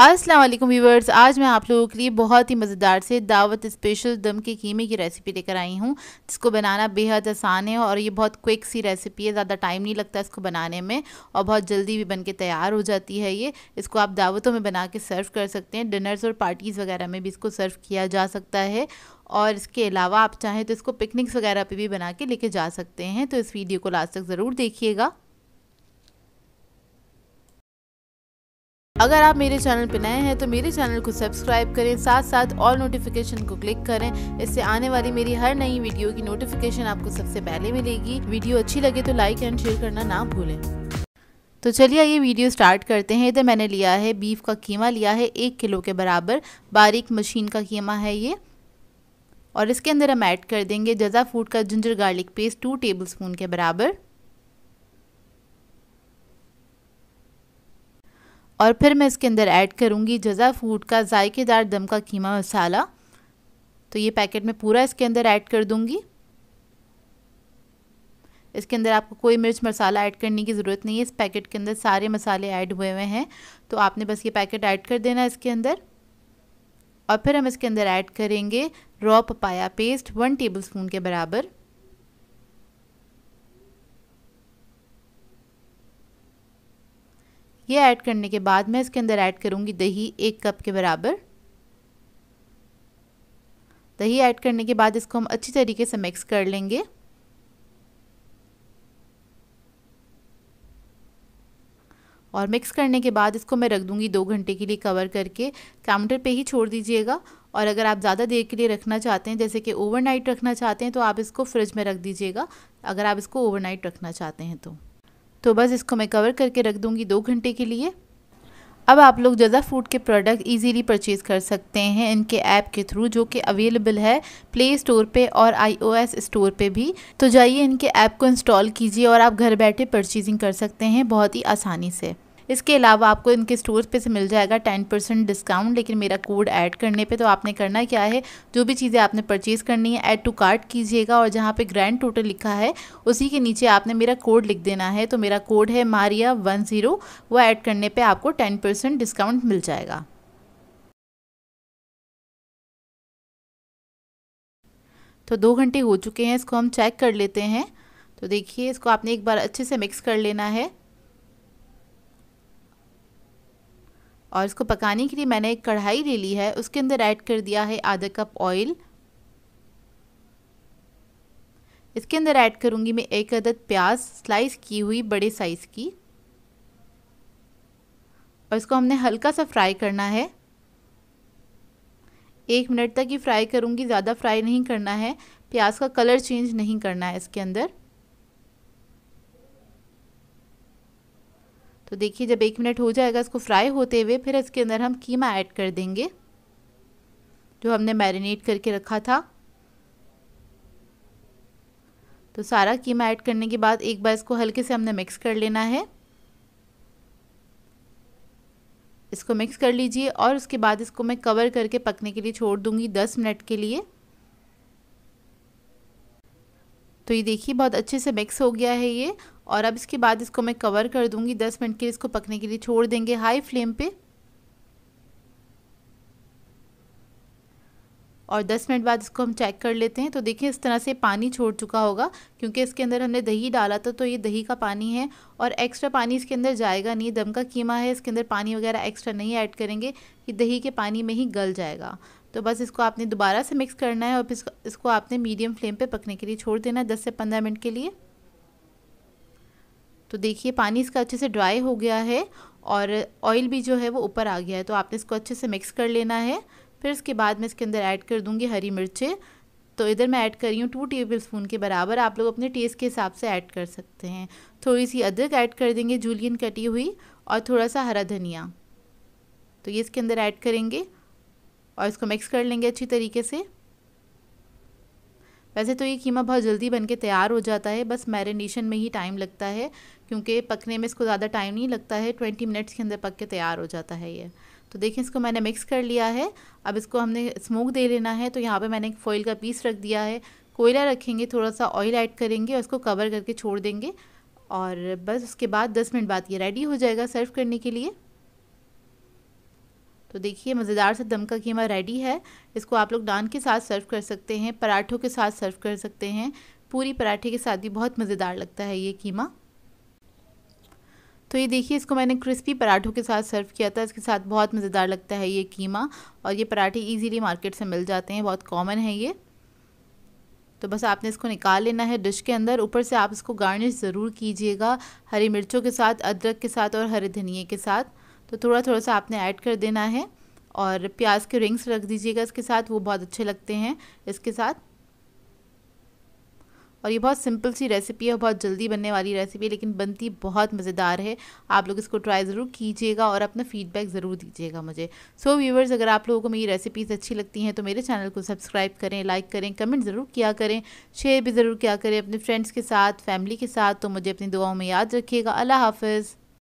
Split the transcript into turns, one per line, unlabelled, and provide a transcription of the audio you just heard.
अस्सलाम वालेकुम व्यूवर्स आज मैं आप लोगों के लिए बहुत ही मज़ेदार से दावत स्पेशल दम के कीमे की रेसिपी लेकर आई हूँ जिसको बनाना बेहद आसान है और ये बहुत क्विक सी रेसिपी है ज़्यादा टाइम नहीं लगता इसको बनाने में और बहुत जल्दी भी बन के तैयार हो जाती है ये इसको आप दावतों में बना के सर्व कर सकते हैं डिनर्स और पार्टीज़ वगैरह में भी इसको सर्व किया जा सकता है और इसके अलावा आप चाहें तो इसको पिकनिक्स वगैरह पर भी बना के लेके जा सकते हैं तो इस वीडियो को लास्ट तक ज़रूर देखिएगा अगर आप मेरे चैनल पर नए हैं तो मेरे चैनल को सब्सक्राइब करें साथ साथ ऑल नोटिफिकेशन को क्लिक करें इससे आने वाली मेरी हर नई वीडियो की नोटिफिकेशन आपको सबसे पहले मिलेगी वीडियो अच्छी लगे तो लाइक एंड शेयर करना ना भूलें तो चलिए आइए वीडियो स्टार्ट करते हैं इधर मैंने लिया है बीफ का कीमा लिया है एक किलो के बराबर बारीक मशीन का कीमा है ये और इसके अंदर हम ऐड कर देंगे जजा फूड का ginger garlic paste two tablespoon के बराबर और फिर मैं इसके अंदर ऐड करूँगी जजा फूड का जायकेदार दम का कीमा मसाला तो ये पैकेट मैं पूरा इसके अंदर ऐड कर दूँगी इसके अंदर आपको कोई मिर्च मसाला ऐड करने की ज़रूरत नहीं है इस पैकेट के अंदर सारे मसाले ऐड हुए हुए हैं तो आपने बस ये पैकेट ऐड कर देना इसके अंदर और फिर हम इसके अंदर ऐड करेंगे raw papaya paste one tablespoon के बराबर ये ऐड करने के बाद मैं इसके अंदर ऐड करूँगी दही एक कप के बराबर दही ऐड करने के बाद इसको हम अच्छी तरीके से मिक्स कर लेंगे और मिक्स करने के बाद इसको मैं रख दूँगी दो घंटे के लिए कवर करके काउंटर पे ही छोड़ दीजिएगा और अगर आप ज़्यादा देर के लिए रखना चाहते हैं जैसे कि ओवरनाइट रखना चाहते हैं तो आप इसको फ्रिज में रख दीजिएगा अगर आप इसको ओवरनाइट रखना चाहते हैं तो तो बस इसको मैं कवर करके रख दूँगी दो घंटे के लिए अब आप लोग जजा फूड के प्रोडक्ट इजीली परचेज़ कर सकते हैं इनके ऐप के थ्रू जो कि अवेलेबल है प्ले स्टोर पे और आईओएस स्टोर पे भी तो जाइए इनके ऐप को इंस्टॉल कीजिए और आप घर बैठे परचेजिंग कर सकते हैं बहुत ही आसानी से इसके अलावा आपको इनके स्टोर पे से मिल जाएगा टेन परसेंट डिस्काउंट लेकिन मेरा कोड ऐड करने पे तो आपने करना क्या है जो भी चीज़ें आपने परचेज़ करनी है ऐड टू कार्ट कीजिएगा और जहाँ पे ग्रैंड टोटल लिखा है उसी के नीचे आपने मेरा कोड लिख देना है तो मेरा कोड है मारिया वन ज़ीरो वो ऐड करने पर आपको टेन परसेंट डिस्काउंट मिल जाएगा तो दो घंटे हो चुके हैं इसको हम चेक कर लेते हैं तो देखिए इसको आपने एक बार अच्छे से मिक्स कर लेना है और इसको पकाने के लिए मैंने एक कढ़ाई ले ली है उसके अंदर ऐड कर दिया है आधा कप ऑयल इसके अंदर ऐड करूँगी मैं एक अदद प्याज स्लाइस की हुई बड़े साइज़ की और इसको हमने हल्का सा फ्राई करना है एक मिनट तक ही फ्राई करूँगी ज़्यादा फ्राई नहीं करना है प्याज का कलर चेंज नहीं करना है इसके अंदर तो देखिए जब एक मिनट हो जाएगा इसको फ्राई होते हुए फिर इसके अंदर हम कीमा ऐड कर देंगे जो हमने मैरिनेट करके रखा था तो सारा कीमा ऐड करने के बाद एक बार इसको हल्के से हमने मिक्स कर लेना है इसको मिक्स कर लीजिए और उसके बाद इसको मैं कवर करके पकने के लिए छोड़ दूंगी दस मिनट के लिए तो ये देखिए बहुत अच्छे से मिक्स हो गया है ये और अब इसके बाद इसको मैं कवर कर दूंगी दस मिनट के लिए इसको पकने के लिए छोड़ देंगे हाई फ्लेम पे और 10 मिनट बाद इसको हम चेक कर लेते हैं तो देखिए इस तरह से पानी छोड़ चुका होगा क्योंकि इसके अंदर हमने दही डाला था तो ये दही का पानी है और एक्स्ट्रा पानी इसके अंदर जाएगा नहीं दम का कीमा है इसके अंदर पानी वगैरह एक्स्ट्रा नहीं ऐड करेंगे ये दही के पानी में ही गल जाएगा तो बस इसको आपने दोबारा से मिक्स करना है और इसको आपने मीडियम फ्लेम पर पकने के लिए छोड़ देना है दस से पंद्रह मिनट के लिए तो देखिए पानी इसका अच्छे से ड्राई हो गया है और ऑयल भी जो है वो ऊपर आ गया है तो आपने इसको अच्छे से मिक्स कर लेना है फिर इसके बाद मैं इसके अंदर ऐड कर दूँगी हरी मिर्चें तो इधर मैं ऐड कर रही हूँ टू टेबल स्पून के बराबर आप लोग अपने टेस्ट के हिसाब से ऐड कर सकते हैं थोड़ी सी अदरक ऐड कर देंगे जूलियन कटी हुई और थोड़ा सा हरा धनिया तो ये इसके अंदर ऐड करेंगे और इसको मिक्स कर लेंगे अच्छी तरीके से वैसे तो ये कीमा बहुत जल्दी बन के तैयार हो जाता है बस मैरिनेशन में ही टाइम लगता है क्योंकि पकने में इसको ज़्यादा टाइम नहीं लगता है ट्वेंटी मिनट्स के अंदर पक के तैयार हो जाता है ये तो देखिए इसको मैंने मिक्स कर लिया है अब इसको हमने स्मोक दे लेना है तो यहाँ पर मैंने एक फॉइल का पीस रख दिया है कोयला रखेंगे थोड़ा सा ऑयल ऐड करेंगे और इसको कवर करके छोड़ देंगे और बस उसके बाद दस मिनट बाद ये रेडी हो जाएगा सर्व करने के लिए तो देखिए मज़ेदार सा दम का कीमा रेडी है इसको आप लोग नान के साथ सर्व कर सकते हैं पराठों के साथ सर्व कर सकते हैं पूरी पराठे के साथ भी बहुत मज़ेदार लगता है ये कीमा तो ये देखिए इसको मैंने क्रिस्पी पराठों के साथ सर्व किया था इसके साथ बहुत मज़ेदार लगता है ये कीमा और ये पराठे इजीली मार्केट से मिल जाते हैं बहुत कॉमन है ये तो बस आपने इसको निकाल लेना है डिश के अंदर ऊपर से आप इसको गार्निश ज़रूर कीजिएगा हरी मिर्चों के साथ अदरक के साथ और हरे धनिए के साथ तो थोड़ा थोड़ा सा आपने ऐड कर देना है और प्याज के रिंग्स रख दीजिएगा इसके साथ वो बहुत अच्छे लगते हैं इसके साथ और ये बहुत सिंपल सी रेसिपी है बहुत जल्दी बनने वाली रेसिपी है लेकिन बनती बहुत मज़ेदार है आप लोग इसको ट्राई ज़रूर कीजिएगा और अपना फीडबैक ज़रूर दीजिएगा मुझे सो so, व्यूवर्स अगर आप लोगों को मेरी रेसिपीज़ अच्छी लगती हैं तो मेरे चैनल को सब्सक्राइब करें लाइक करें कमेंट ज़रूर किया करें शेयर भी ज़रूर किया करें अपने फ्रेंड्स के साथ फैमिली के साथ तो मुझे अपनी दुआओं में याद रखिएगा अल्लाह हाफिज़